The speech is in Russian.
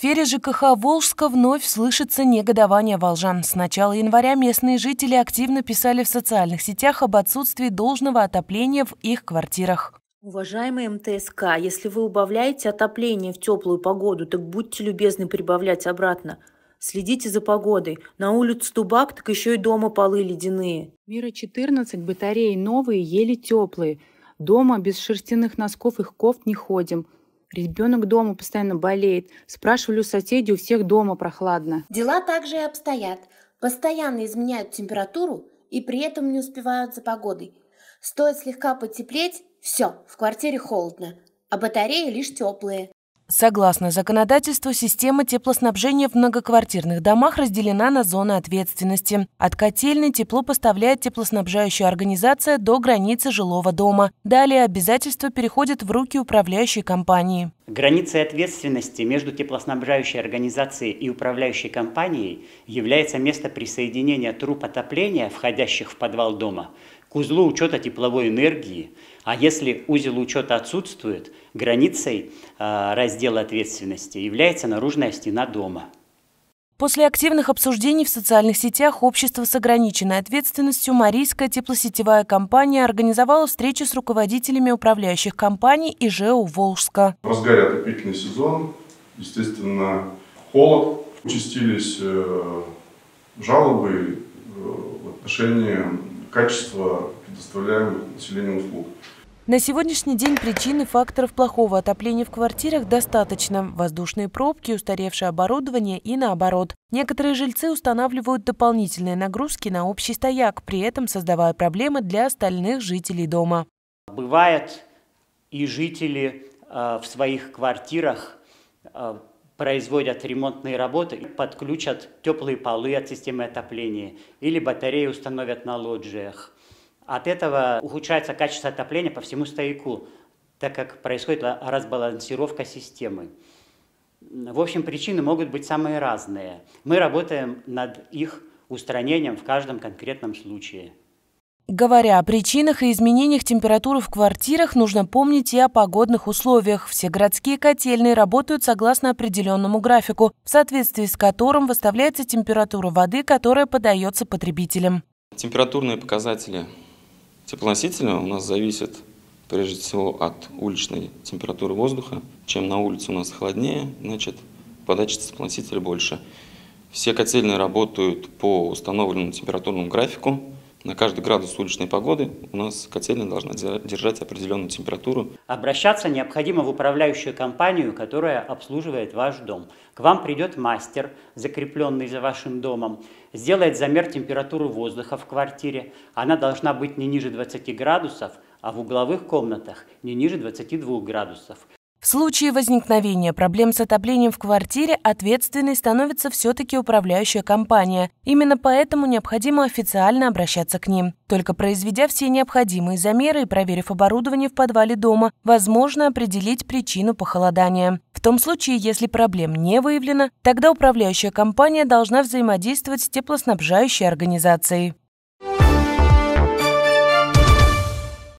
сфере ЖКХ Волжска вновь слышится негодование волжан. С начала января местные жители активно писали в социальных сетях об отсутствии должного отопления в их квартирах. Уважаемые МТСК, если вы убавляете отопление в теплую погоду, так будьте любезны прибавлять обратно. Следите за погодой. На улице Тубак, так еще и дома полы ледяные. Мира 14, батареи новые, еле теплые. Дома без шерстяных носков и кофт не ходим. Ребенок дома постоянно болеет. Спрашивали у соседей, у всех дома прохладно. Дела также и обстоят. Постоянно изменяют температуру и при этом не успевают за погодой. Стоит слегка потеплеть, все, в квартире холодно, а батареи лишь теплые. Согласно законодательству, система теплоснабжения в многоквартирных домах разделена на зоны ответственности. От котельной тепло поставляет теплоснабжающая организация до границы жилого дома. Далее обязательства переходят в руки управляющей компании. Границей ответственности между теплоснабжающей организацией и управляющей компанией является место присоединения труб отопления, входящих в подвал дома, к узлу учета тепловой энергии, а если узел учета отсутствует, границей а, раздела ответственности является наружная стена дома. После активных обсуждений в социальных сетях общество с ограниченной ответственностью Марийская теплосетевая компания организовала встречу с руководителями управляющих компаний и ЖЭУ «Волжска». В разгаре отопительный сезон, естественно, холод, участились э, жалобы э, в отношении качество предоставляемых населению услуг. На сегодняшний день причин и факторов плохого отопления в квартирах достаточно. Воздушные пробки, устаревшее оборудование и наоборот. Некоторые жильцы устанавливают дополнительные нагрузки на общий стояк, при этом создавая проблемы для остальных жителей дома. Бывает и жители э, в своих квартирах э, производят ремонтные работы, подключат теплые полы от системы отопления или батареи установят на лоджиях. От этого ухудшается качество отопления по всему стояку, так как происходит разбалансировка системы. В общем, причины могут быть самые разные. Мы работаем над их устранением в каждом конкретном случае. Говоря о причинах и изменениях температуры в квартирах, нужно помнить и о погодных условиях. Все городские котельные работают согласно определенному графику, в соответствии с которым выставляется температура воды, которая подается потребителям. Температурные показатели теплоносителя у нас зависят прежде всего от уличной температуры воздуха. Чем на улице у нас холоднее, значит подача теплоносителя больше. Все котельные работают по установленному температурному графику – на каждый градус уличной погоды у нас котельная должна держать определенную температуру. Обращаться необходимо в управляющую компанию, которая обслуживает ваш дом. К вам придет мастер, закрепленный за вашим домом, сделает замер температуры воздуха в квартире. Она должна быть не ниже 20 градусов, а в угловых комнатах не ниже 22 градусов. В случае возникновения проблем с отоплением в квартире ответственной становится все-таки управляющая компания. Именно поэтому необходимо официально обращаться к ним. Только произведя все необходимые замеры и проверив оборудование в подвале дома, возможно определить причину похолодания. В том случае, если проблем не выявлено, тогда управляющая компания должна взаимодействовать с теплоснабжающей организацией.